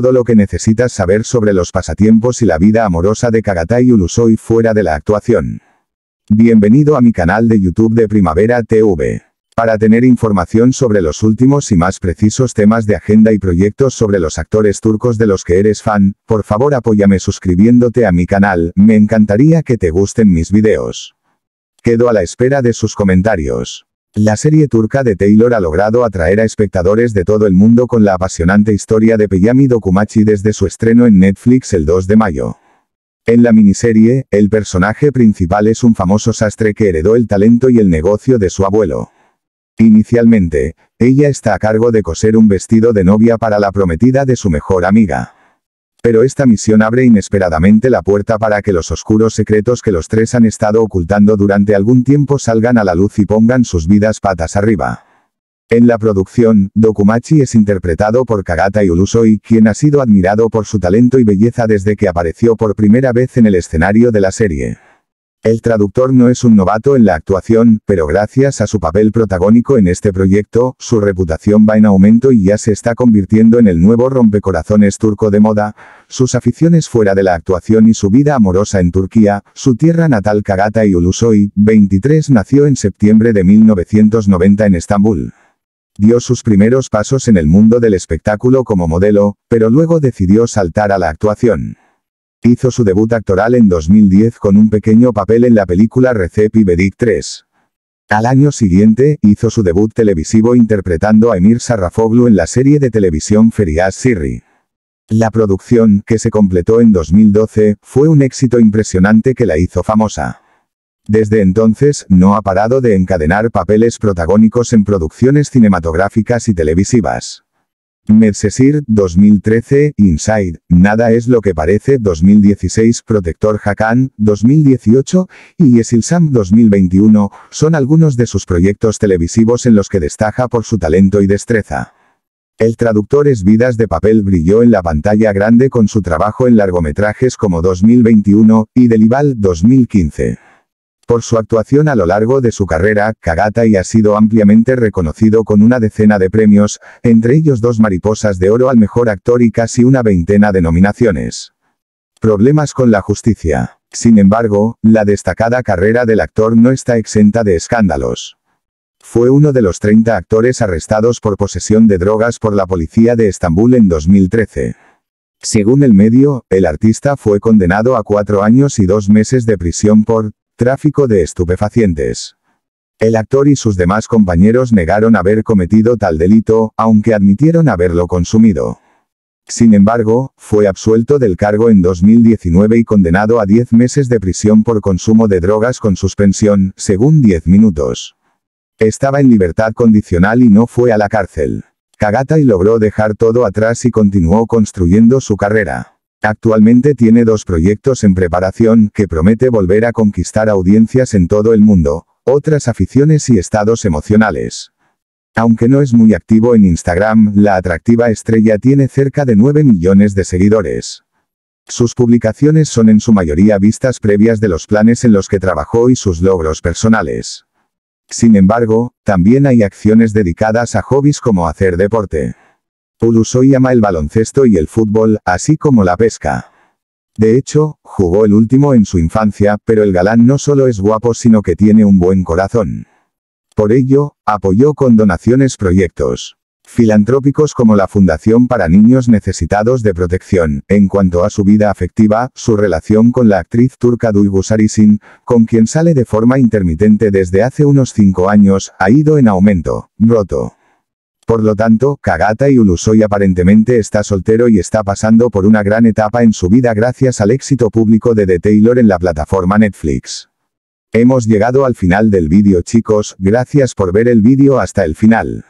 todo lo que necesitas saber sobre los pasatiempos y la vida amorosa de Kagatai Ulusoy fuera de la actuación. Bienvenido a mi canal de YouTube de Primavera TV. Para tener información sobre los últimos y más precisos temas de agenda y proyectos sobre los actores turcos de los que eres fan, por favor apóyame suscribiéndote a mi canal, me encantaría que te gusten mis videos. Quedo a la espera de sus comentarios. La serie turca de Taylor ha logrado atraer a espectadores de todo el mundo con la apasionante historia de Peyami Dokumachi desde su estreno en Netflix el 2 de mayo. En la miniserie, el personaje principal es un famoso sastre que heredó el talento y el negocio de su abuelo. Inicialmente, ella está a cargo de coser un vestido de novia para la prometida de su mejor amiga. Pero esta misión abre inesperadamente la puerta para que los oscuros secretos que los tres han estado ocultando durante algún tiempo salgan a la luz y pongan sus vidas patas arriba. En la producción, Dokumachi es interpretado por Kagata Yulusoi, quien ha sido admirado por su talento y belleza desde que apareció por primera vez en el escenario de la serie. El traductor no es un novato en la actuación, pero gracias a su papel protagónico en este proyecto, su reputación va en aumento y ya se está convirtiendo en el nuevo rompecorazones turco de moda, sus aficiones fuera de la actuación y su vida amorosa en Turquía, su tierra natal kagata y Ulusoy, 23 nació en septiembre de 1990 en Estambul. Dio sus primeros pasos en el mundo del espectáculo como modelo, pero luego decidió saltar a la actuación. Hizo su debut actoral en 2010 con un pequeño papel en la película Recep Bedic 3. Al año siguiente, hizo su debut televisivo interpretando a Emir Sarrafoglu en la serie de televisión Ferias Sirri. La producción, que se completó en 2012, fue un éxito impresionante que la hizo famosa. Desde entonces, no ha parado de encadenar papeles protagónicos en producciones cinematográficas y televisivas. Mercesir 2013, Inside, Nada es lo que parece, 2016, Protector Hakan, 2018, y Sam, 2021, son algunos de sus proyectos televisivos en los que destaca por su talento y destreza. El traductor Es Vidas de Papel brilló en la pantalla grande con su trabajo en largometrajes como 2021 y Delival 2015. Por su actuación a lo largo de su carrera, y ha sido ampliamente reconocido con una decena de premios, entre ellos dos mariposas de oro al mejor actor y casi una veintena de nominaciones. Problemas con la justicia. Sin embargo, la destacada carrera del actor no está exenta de escándalos. Fue uno de los 30 actores arrestados por posesión de drogas por la policía de Estambul en 2013. Según el medio, el artista fue condenado a cuatro años y dos meses de prisión por Tráfico de estupefacientes. El actor y sus demás compañeros negaron haber cometido tal delito, aunque admitieron haberlo consumido. Sin embargo, fue absuelto del cargo en 2019 y condenado a 10 meses de prisión por consumo de drogas con suspensión, según 10 minutos. Estaba en libertad condicional y no fue a la cárcel. Kagatai logró dejar todo atrás y continuó construyendo su carrera. Actualmente tiene dos proyectos en preparación que promete volver a conquistar audiencias en todo el mundo, otras aficiones y estados emocionales. Aunque no es muy activo en Instagram, la atractiva estrella tiene cerca de 9 millones de seguidores. Sus publicaciones son en su mayoría vistas previas de los planes en los que trabajó y sus logros personales. Sin embargo, también hay acciones dedicadas a hobbies como hacer deporte. Ulusoy ama el baloncesto y el fútbol, así como la pesca. De hecho, jugó el último en su infancia, pero el galán no solo es guapo sino que tiene un buen corazón. Por ello, apoyó con donaciones proyectos filantrópicos como la Fundación para Niños Necesitados de Protección. En cuanto a su vida afectiva, su relación con la actriz turca Duygus Arisin, con quien sale de forma intermitente desde hace unos cinco años, ha ido en aumento, roto. Por lo tanto, Kagata y Ulusoy aparentemente está soltero y está pasando por una gran etapa en su vida gracias al éxito público de The Taylor en la plataforma Netflix. Hemos llegado al final del vídeo chicos, gracias por ver el vídeo hasta el final.